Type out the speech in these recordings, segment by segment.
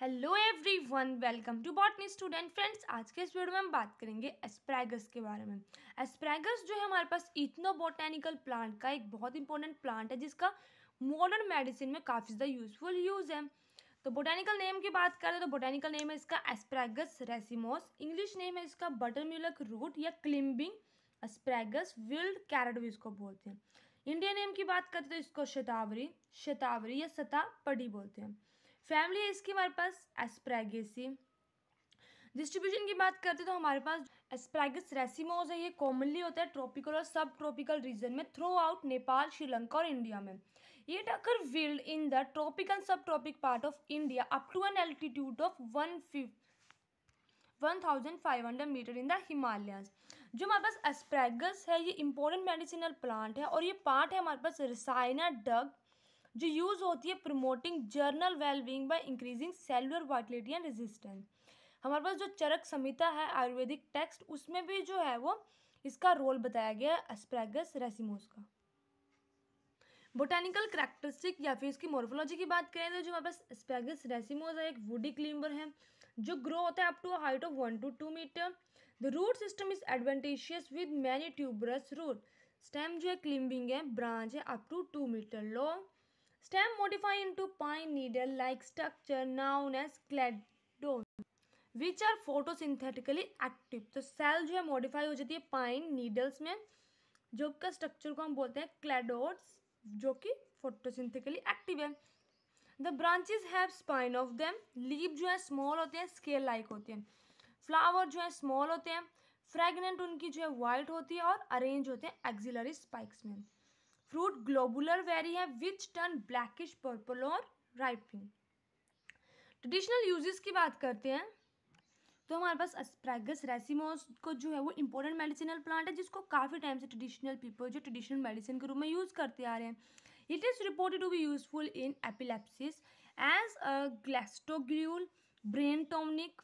Hello everyone welcome to botany student friends आज के इस वीडियो में हम बात करेंगे एस्प्रैगस के बारे में एस्प्रैगस जो है हमारे पास इथनो बोटेनिकल प्लांट का एक बहुत इंपॉर्टेंट प्लांट है जिसका मॉडर्न मेडिसिन में काफ़ी ज़्यादा यूजफुल यूज़ है तो बोटेनिकल नेम की बात करें तो बोटेनिकल नेम है इसका एस्प्रैगस रेसिमोस इंग्लिश नेम है इसका बटर मिलक रूट या क्लिम्बिंग एस्प्रैगस विल्ड कैरेट भी इसको बोलते हैं इंडियन नेम की बात करते तो इसको शतावरी शतावरी या सता पड़ी बोलते हैं फैमिली है इसकी हमारे पास एस्प्रेगेसी डिस्ट्रीब्यूशन की बात करते तो हमारे पास एस्प्रेगस रेसिमोज है ये कॉमनली होता है ट्रॉपिकल और सब ट्रॉपिकल रीजन में थ्रू आउट नेपाल श्रीलंका और इंडिया में ये occur wild in the tropical and sub tropic part of India up to an altitude of one one thousand five hundred metre in the Himalaya जो हमारे पास एस्प्रेगस है ये important medicinal plant है और ये पार्ट है हमारे पास रसायना डग जो यूज़ होती है promoting general wellbeing by increasing cellular vitality and resistance हमारे पास जो चरक संहिता है आयुर्वेदिक टेक्स्ट उसमें भी जो है वो इसका रोल बताया गया है एस्प्रेगस रेसिमोस का बोटानिकल करेक्टरिस्टिक या फिर इसकी मोर्फोलॉजी की बात करें तो जो हमारे पास एस्प्रेगस रेसिमोस है एक वुडी क्लीम्बर है जो ग्रो होता है up to height of one to two metre the root system is adventitious with many tuberous root stem जो है क्लिम्बिंग है ब्रांच है up to two metre long Stem modify into pine needle like structure known as cladone which are photosynthetically active. तो cell जो है modify हो जाती है पाइन नीडल्स में जो का स्ट्रक्चर को हम बोलते हैं क्लेडोड्स जो कि फोटोसिंथेटिकली एक्टिव है the branches have spine of them leave जो है स्मॉल होते हैं स्केल लाइक होते हैं फ्लावर जो है स्मॉल होते हैं फ्रेगनेंट उनकी जो है वाइट होती है और अरेंज होते हैं एक्सिलरी स्पाइक्स में फ्रूट ग्लोबुलर वेरी है विच टर्न ब्लैकिश पर्पल और ripening ट्रेडिशनल यूजेस की बात करते हैं तो हमारे पास अस्प्रैगस रेसिमोस को जो है वो इम्पोर्टेंट मेडिसिनल प्लांट है जिसको काफ़ी टाइम से ट्रेडिशनल पीपल जो ट्रेडिशनल मेडिसिन के रूप में यूज़ करते आ रहे हैं it is reported to be useful in epilepsies as a galactagogue brain tonic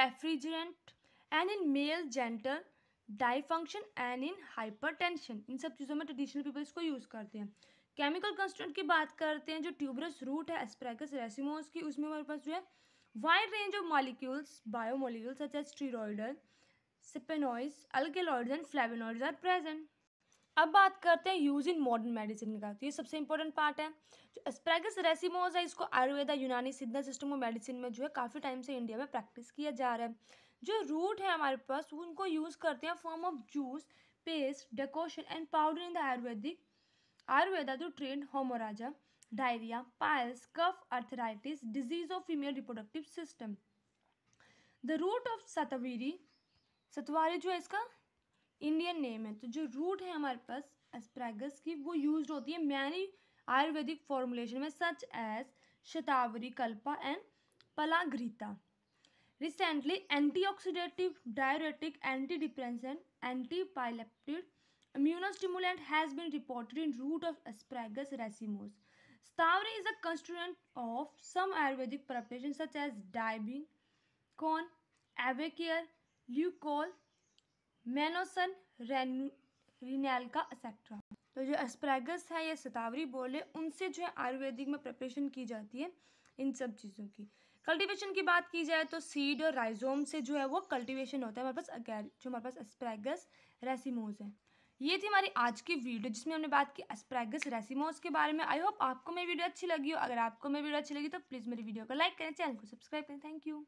refrigerant and in male genital dysfunction and in hypertension इन सब चीज़ों में ट्रेडिशनल पीपल इसको यूज़ करते हैं केमिकल कंस्टेंट की बात करते हैं जो ट्यूबरस रूट है एस्प्रैकस रेसिमोस की उसमें हमारे पास जो है wide range of molecules biomolecules such as steroidal saponins alkaloids and flavonoids are present अब बात करते हैं यूज़ इन मॉडर्न मेडिसिन का तो ये सबसे इंपॉर्टेंट पार्ट है जो एस्प्रेगस रेसिमोज है इसको आयुर्वेदा यूनानी सिद्धा सिस्टम और मेडिसिन में जो है काफ़ी टाइम से इंडिया में प्रैक्टिस किया जा रहा है जो रूट है हमारे पास उनको यूज़ करते हैं form of juice paste decoction and powder in the Ayurvedic Ayurveda to treat haemorrhage diarrhoea piles cough arthritis disease of female reproductive system the root of Shatavari Shatavari जो है इसका इंडियन नेम है तो जो रूट है हमारे पास एस्प्रेगस की वो यूज होती है मैनी आयुर्वेदिक फॉर्मुलेशन में such as Shatavari Kalpa and Phalaghrita recently anti oxidative diuretic anti depressant anti epileptic immunostimulant has been reported in root of asparagus racemosus Shatavari is a constituent of some Ayurvedic preparation such as Diabecon Evecare Lukol Menosan का et cetera तो जो एस्प्रेगस है या सतावरी बोल है उनसे जो है आयुर्वेदिक में प्रिपरेशन की जाती है इन सब चीज़ों की कल्टीवेशन की बात की जाए तो सीड और राइजोम से जो है वो कल्टीवेशन होता है हमारे पास अगैर जो हमारे पास एस्प्रेगस रेसिमोज है ये थी हमारी आज की वीडियो जिसमें हमने बात की एस्प्रेगस रेसिमोज के बारे में आई होप आपको मेरी वीडियो अच्छी लगी हो अगर आपको मेरी वीडियो अच्छी लगी तो प्लीज़ मेरी वीडियो को लाइक करें चैनल को सब्सक्राइब करें थैंक यू